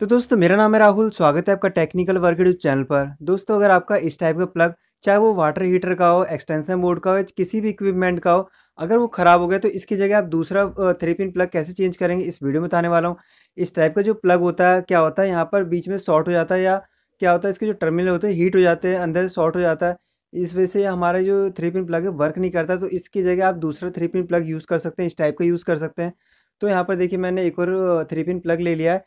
तो दोस्तों मेरा नाम है राहुल स्वागत है आपका टेक्निकल वर्क यूट्यूब चैनल पर दोस्तों अगर आपका इस टाइप का प्लग चाहे वो वाटर हीटर का हो एक्सटेंशन बोर्ड का हो किसी भी इक्विपमेंट का हो अगर वो ख़राब हो गया तो इसकी जगह आप दूसरा थ्री पिन प्लग कैसे चेंज करेंगे इस वीडियो में बताने वाला हूँ इस टाइप का जो प्लग होता है क्या होता है यहाँ पर बीच में शॉर्ट हो जाता है या क्या होता है इसके जो टर्मिनल होते हैं हीट हो जाते हैं अंदर शॉर्ट हो जाता है इस वजह से हमारा जो थ्री पिन प्लग है वर्क नहीं करता तो इसकी जगह आप दूसरा थ्री पिन प्लग यूज़ कर सकते हैं इस टाइप का यूज़ कर सकते हैं तो यहाँ पर देखिए मैंने एक और थ्री पिन प्लग ले लिया है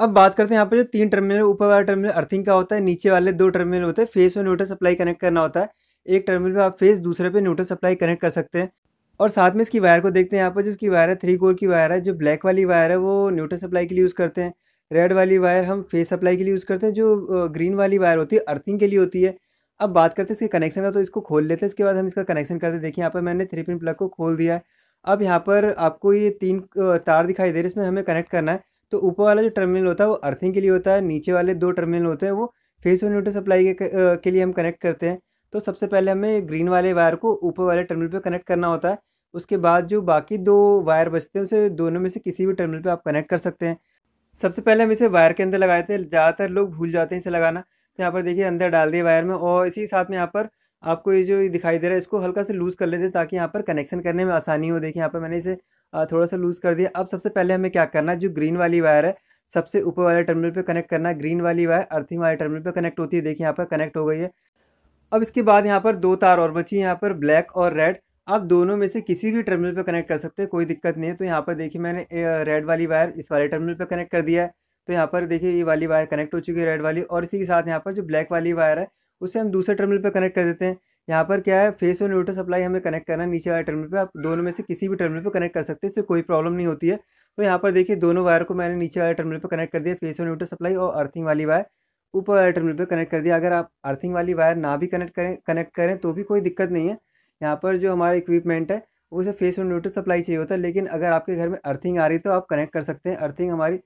अब बात करते हैं यहाँ पे जो तीन टर्मिनल ऊपर वाला टर्मिनल अर्थिंग का होता है नीचे वाले दो टर्मिनल होते हैं फेस और न्यूटर सप्लाई कनेक्ट करना होता है एक टर्मिनल पे आप फेस दूसरे पे न्यूटर सप्लाई कनेक्ट कर सकते हैं और साथ में इसकी वायर को देखते हैं यहाँ पर जो इसकी वायर है थ्री कोर की वायर है जो ब्लैक वाली वायर है वो न्यूटर सप्लाई के लिए यूज़ करते हैं रेड वाली वायर हम फेस सप्लाई के लिए यूज़ करते हैं जो ग्रीन वाली वायर होती है अर्थिंग के लिए होती है अब बात करते हैं इसके कनेक्शन का तो इसको खोल लेते हैं इसके बाद हम इसका कनेक्शन करते हैं देखिए यहाँ पर मैंने थ्री पिन प्लग को खोल दिया है अब यहाँ पर आपको ये तीन तार दिखाई दे रहे है इसमें हमें कनेक्ट करना है तो ऊपर वाला जो टर्मिनल होता है वो अर्थिंग के लिए होता है नीचे वाले दो टर्मिनल होते हैं वो फेस वन न्यूट्रल सप्लाई के, के लिए हम कनेक्ट करते हैं तो सबसे पहले हमें ग्रीन वाले वायर को ऊपर वाले टर्मिनल पर कनेक्ट करना होता है उसके बाद जो बाकी दो वायर बचते हैं उसे दोनों में से किसी भी टर्मिनल पर आप कनेक्ट कर सकते हैं सबसे पहले हम इसे वायर के अंदर लगाए थे ज़्यादातर लोग भूल जाते हैं इसे लगाना तो यहाँ पर देखिए अंदर डाल दिए वायर में और इसी साथ में यहाँ पर आपको ये जो दिखाई दे रहा है इसको हल्का से लूज़ कर लेते हैं ताकि यहाँ पर कनेक्शन करने में आसानी हो देखिए यहाँ पर मैंने इसे थोड़ा सा लूज़ कर दिया अब सबसे पहले हमें क्या करना है जो ग्रीन वाली वायर है सबसे ऊपर वाले टर्मिनल पे कनेक्ट करना है ग्रीन वाली वायर अर्थिंग वाले टर्मिनल पे कनेक्ट होती है देखिए यहाँ पर कनेक्ट हो गई है अब इसके बाद यहाँ पर दो तार और बची यहाँ पर ब्लैक और रेड आप दोनों में से किसी भी टर्मिनल पर कनेक्ट कर सकते हैं कोई दिक्कत नहीं है तो यहाँ पर देखिए मैंने रेड वाली वायर इस वाले टर्मिनल पर कनेक्ट कर दिया है तो यहाँ पर देखिए ये वाली वायर कनेक्ट हो चुकी है रेड वाली और इसी के साथ यहाँ पर जो ब्लैक वाली वायर है उसे हम दूसरे टर्मिनल पर कनेक्ट कर देते हैं यहाँ पर क्या है फेस और न्यूट्रल सप्लाई हमें कनेक्ट करना है नीचे वाले टर्मिनल पे आप दोनों में से किसी भी टर्मिनल पे कनेक्ट कर सकते हैं इससे कोई प्रॉब्लम नहीं होती है तो यहाँ पर देखिए दोनों वायर को मैंने नीचे वाले टर्मिनल पे कनेक्ट कर दिया फेस और न्यूट्रल सप्लाई और अर्थिंग वाली वायर ऊपर वाले टर्मिनल पर कनेक्ट कर दिया अगर आप अर्थिंग वाली वायर ना भी कनेक्ट करें कनेक्ट करें तो भी कोई दिक्कत नहीं है यहाँ पर जो हमारा इक्विपमेंट है उसे फेस और न्यूट्रल सप्लाई चाहिए होता है लेकिन अगर आपके घर में अर्थिंग आ रही तो आप कनेक्ट कर सकते हैं अर्थिंग हमारी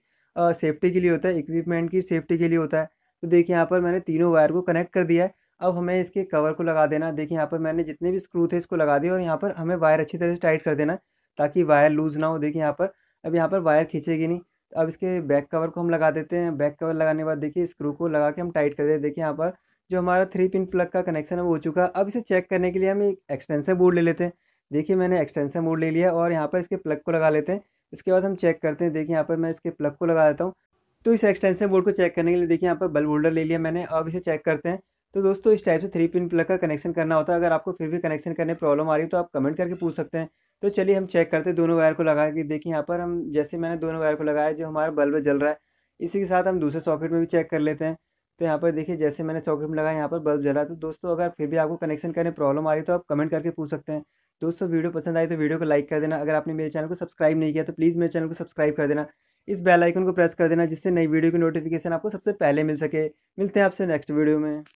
सेफ्टी के लिए होता है इक्विपमेंट की सेफ्टी के लिए होता है तो देखिए यहाँ पर मैंने तीनों वायर को कनेक्ट कर दिया है अब हमें इसके कवर को लगा देना देखिए यहाँ पर मैंने जितने भी स्क्रू थे इसको लगा दिए और यहाँ पर हमें वायर अच्छी तरह से टाइट कर देना ताकि वायर लूज़ ना हो देखिए यहाँ पर अब यहाँ पर वायर खींचेगी नहीं अब इसके बैक कवर को हम लगा देते हैं बैक कवर लगाने के बाद देखिए स्क्रू को लगा के हम टाइट कर देते देखिए यहाँ पर जो हमारा थ्री पिन प्लग का कनेक्शन है वो हो चुका अब इसे चेक करने के लिए हम एक एक्सटेंसर बोर्ड ले लेते हैं देखिए मैंने एक्सटेंसर बोर्ड ले लिया और यहाँ पर इसके प्लग को लगा लेते हैं उसके बाद हम चेक करते हैं देखिए यहाँ पर मैं इसके प्लग को लगा देता हूँ तो इस एक्सटेंसर बोर्ड को चेक करने के लिए देखिए यहाँ पर बल्ब होल्डर ले लिया मैंने अब इसे चेक करते हैं तो दोस्तों इस टाइप से थ्री पिन प्लग का कनेक्शन करना होता है अगर आपको फिर भी कनेक्शन करने प्रॉब्लम आ रही है तो आप कमेंट करके पूछ सकते हैं तो चलिए हम चेक करते हैं दोनों वायर को लगा के देखिए यहाँ पर हम जैसे मैंने दोनों वायर को लगाया जो हमारा बल्ब जल रहा है इसी के साथ हम दूसरे सॉकेट में भी चेक कर लेते हैं तो यहाँ पर देखिए जैसे मैंने सॉकेट में लगाया यहाँ पर बल्ब जला तो दोस्तों अगर फिर भी आपको कनेक्शन करने प्रॉब्लम आ रही है तो आप कमेंट करके पूछ सकते हैं दोस्तों वीडियो पसंद आई तो वीडियो को लाइक कर देना अगर आपने मेरे चैनल को सब्सक्राइब नहीं किया तो प्लीज़ मेरे चैनल को सब्सक्राइब कर देना इस बेल आइकन को प्रेस कर देना जिससे नई वीडियो की नोटिफिकेशन आपको सबसे पहले मिल सके मिलते हैं आपसे नेक्स्ट वीडियो में